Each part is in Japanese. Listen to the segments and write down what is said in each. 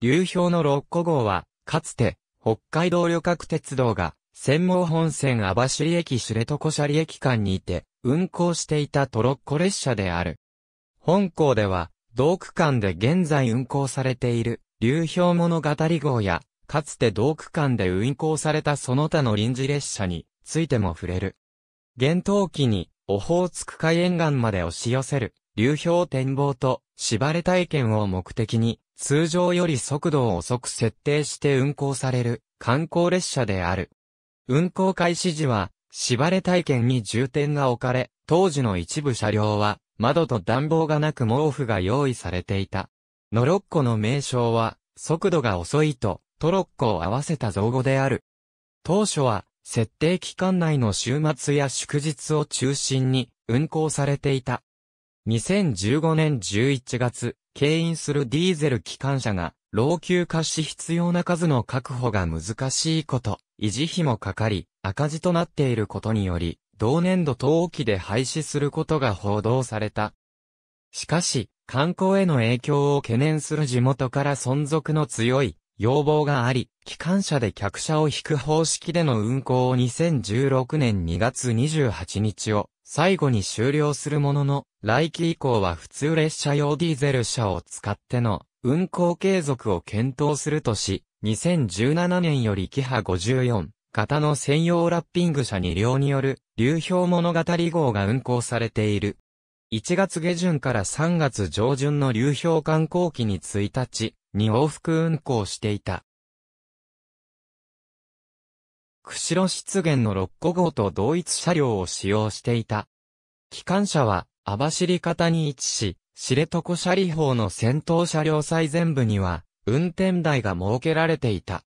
流氷の六個号は、かつて、北海道旅客鉄道が、専門本線網走駅知床ャリ駅間にいて、運行していたトロッコ列車である。本校では、同区間で現在運行されている、流氷物語号や、かつて同区間で運行されたその他の臨時列車についても触れる。厳冬期に、オホーツク海沿岸まで押し寄せる流氷展望と縛れ体験を目的に、通常より速度を遅く設定して運行される観光列車である。運行開始時は、縛れ体験に重点が置かれ、当時の一部車両は、窓と暖房がなく毛布が用意されていた。ノロッコの名称は、速度が遅いと、トロッコを合わせた造語である。当初は、設定期間内の週末や祝日を中心に運行されていた。2015年11月、牽引するディーゼル機関車が、老朽化し必要な数の確保が難しいこと、維持費もかかり、赤字となっていることにより、同年度当期で廃止することが報道された。しかし、観光への影響を懸念する地元から存続の強い要望があり、機関車で客車を引く方式での運行を2016年2月28日を最後に終了するものの、来期以降は普通列車用ディーゼル車を使っての運行継続を検討するとし、2017年よりキハ54型の専用ラッピング車2両による流氷物語号が運行されている。1月下旬から3月上旬の流氷観光期に1日に往復運行していた。釧路湿原の6個号と同一車両を使用していた。機関車は網走方に位置し、知床車里法の先頭車両最前部には、運転台が設けられていた。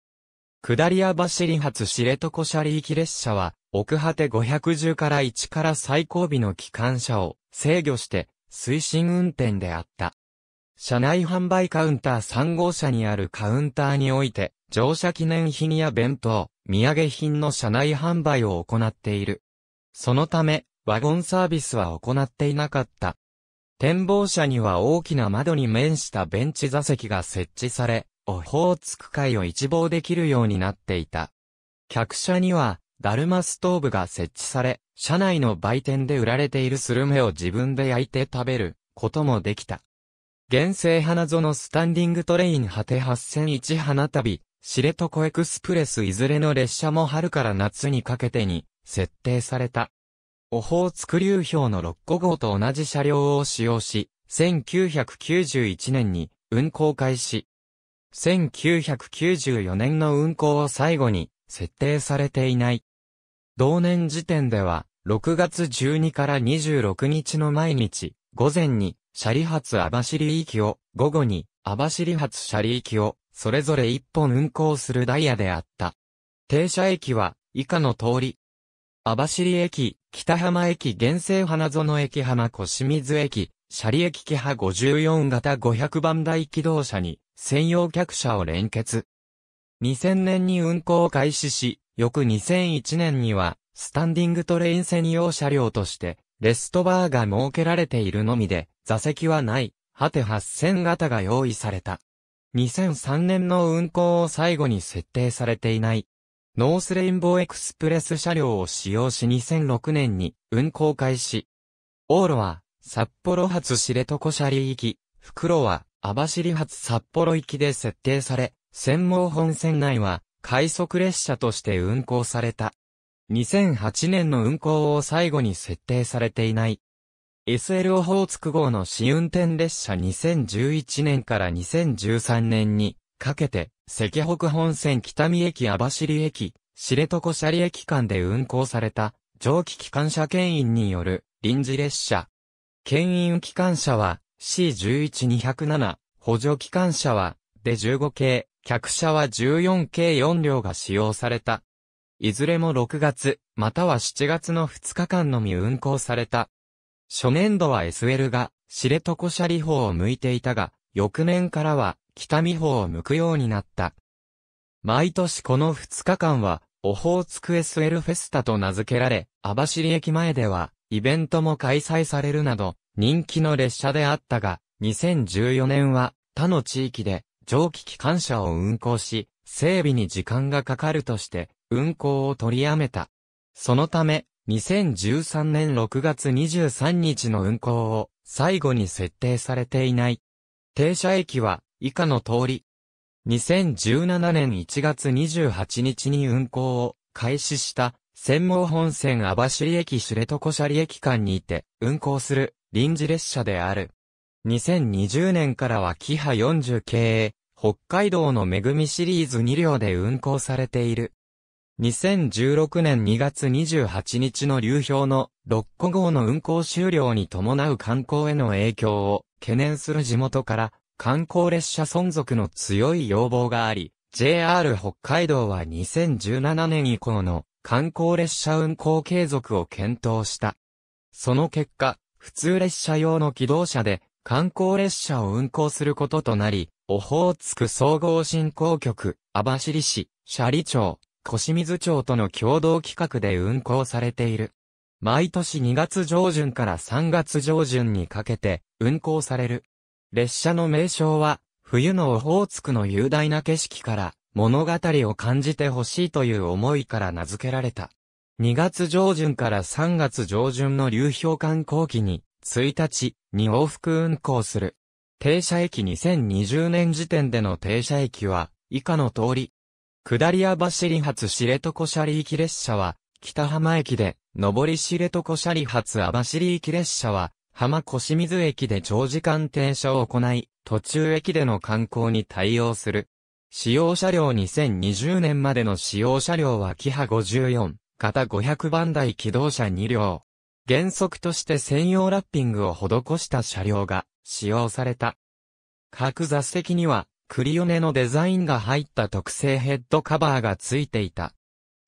下り網走発知床車里行列車は、奥果て510から1から最後尾の機関車を制御して、推進運転であった。車内販売カウンター3号車にあるカウンターにおいて、乗車記念品や弁当、土産品の車内販売を行っている。そのため、ワゴンサービスは行っていなかった。展望車には大きな窓に面したベンチ座席が設置され、オホーツク海を一望できるようになっていた。客車には、ダルマストーブが設置され、車内の売店で売られているスルメを自分で焼いて食べることもできた。原生花園スタンディングトレイン果て8001花旅、知床エクスプレスいずれの列車も春から夏にかけてに設定された。オホーツク流氷の6個号と同じ車両を使用し、1991年に運行開始。1994年の運行を最後に設定されていない。同年時点では、6月12から26日の毎日、午前に、シャリ発網走きを、午後に、網走発シャリきを、それぞれ1本運行するダイヤであった。停車駅は、以下の通り、網走駅、北浜駅、原生花園駅浜小清水駅、斜里駅キハ54型500番台機動車に専用客車を連結。2000年に運行を開始し、翌2001年には、スタンディングトレイン専用車両として、レストバーが設けられているのみで、座席はない、はて8000型が用意された。2003年の運行を最後に設定されていない、ノースレインボーエクスプレス車両を使用し2006年に運行開始。往路は札幌発知床車里行き、袋は網走発札幌行きで設定され、専門本線内は快速列車として運行された。2008年の運行を最後に設定されていない。SL オホーツク号の試運転列車2011年から2013年にかけて関北本線北見駅網走駅、知床斜里駅間で運行された、蒸気機関車牽引による臨時列車。牽引機関車は C11207、補助機関車はで15系、客車は14系4両が使用された。いずれも6月、または7月の2日間のみ運行された。初年度は SL が知床斜里方を向いていたが、翌年からは北見方を向くようになった。毎年この2日間は、オホーツクエスエルフェスタと名付けられ、網走駅前では、イベントも開催されるなど、人気の列車であったが、2014年は、他の地域で、蒸気機関車を運行し、整備に時間がかかるとして、運行を取りやめた。そのため、2013年6月23日の運行を最後に設定されていない。停車駅は以下の通り、2017年1月28日に運行を開始した専門本線網走駅知床斜里駅間にいて運行する臨時列車である。2020年からはキハ40系、北海道の恵みシリーズ2両で運行されている。2016年2月28日の流氷の6個号の運行終了に伴う観光への影響を懸念する地元から観光列車存続の強い要望があり、JR 北海道は2017年以降の観光列車運行継続を検討した。その結果、普通列車用の機動車で観光列車を運行することとなり、オホーツク総合振興局、網走市、斜里町、小清水町との共同企画で運行されている。毎年2月上旬から3月上旬にかけて運行される。列車の名称は、冬のオホーツクの雄大な景色から物語を感じてほしいという思いから名付けられた。2月上旬から3月上旬の流氷観光期に、1日二往復運行する。停車駅2020年時点での停車駅は、以下の通り。下り網走発知床車輪行列車は、北浜駅で、上り知床車輪発網走行列車は、浜越水駅で長時間停車を行い、途中駅での観光に対応する。使用車両2020年までの使用車両はキハ54、型500番台機動車2両。原則として専用ラッピングを施した車両が使用された。各座席には、クリオネのデザインが入った特製ヘッドカバーが付いていた。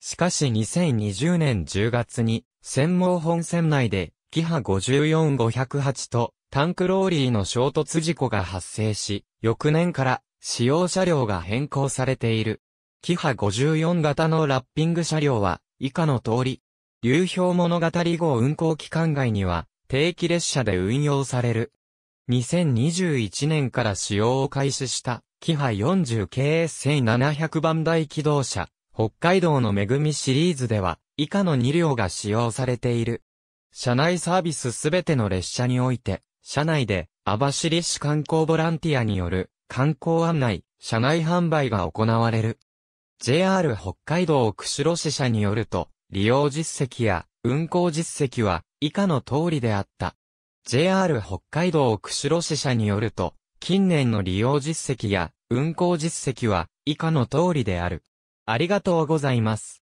しかし2020年10月に、専門本線内でキハ54508とタンクローリーの衝突事故が発生し、翌年から使用車両が変更されている。キハ54型のラッピング車両は以下の通り、流氷物語号運行期間外には定期列車で運用される。2021年から使用を開始したキハ40 s 1700番台機動車、北海道の恵みシリーズでは以下の2両が使用されている。車内サービスすべての列車において、車内で、網走市観光ボランティアによる観光案内、車内販売が行われる。JR 北海道釧路支社によると、利用実績や運行実績は以下の通りであった。JR 北海道釧路支社によると、近年の利用実績や運行実績は以下の通りである。ありがとうございます。